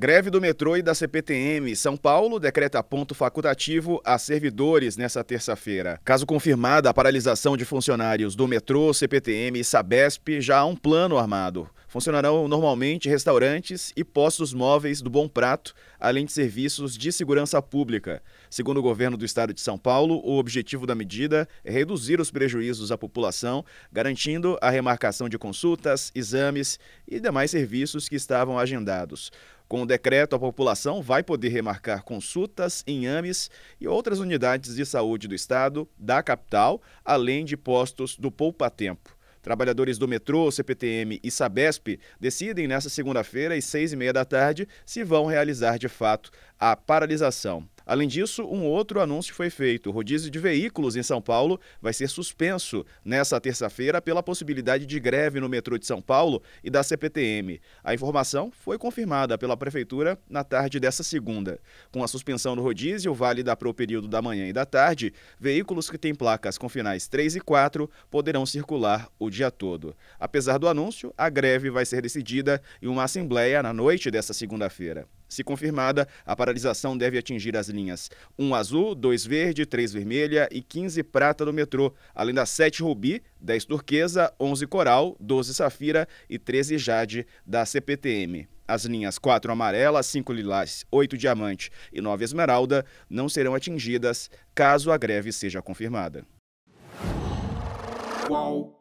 Greve do metrô e da CPTM. São Paulo decreta ponto facultativo a servidores nesta terça-feira. Caso confirmada a paralisação de funcionários do metrô, CPTM e Sabesp, já há um plano armado. Funcionarão normalmente restaurantes e postos móveis do Bom Prato, além de serviços de segurança pública. Segundo o governo do estado de São Paulo, o objetivo da medida é reduzir os prejuízos à população, garantindo a remarcação de consultas, exames e demais serviços que estavam agendados. Com o decreto, a população vai poder remarcar consultas em AMES e outras unidades de saúde do estado, da capital, além de postos do Poupa Tempo. Trabalhadores do metrô, CPTM e Sabesp decidem nesta segunda-feira, às seis e meia da tarde, se vão realizar de fato a paralisação. Além disso, um outro anúncio foi feito. O rodízio de veículos em São Paulo vai ser suspenso nesta terça-feira pela possibilidade de greve no metrô de São Paulo e da CPTM. A informação foi confirmada pela Prefeitura na tarde dessa segunda. Com a suspensão do rodízio, válida para o período da manhã e da tarde, veículos que têm placas com finais 3 e 4 poderão circular o dia todo. Apesar do anúncio, a greve vai ser decidida em uma assembleia na noite dessa segunda-feira. Se confirmada, a paralisação deve atingir as linhas 1 azul, 2 verde, 3 vermelha e 15 prata do metrô, além das 7 rubi, 10 turquesa, 11 coral, 12 safira e 13 jade da CPTM. As linhas 4 amarela, 5 lilás, 8 diamante e 9 esmeralda não serão atingidas caso a greve seja confirmada. Qual?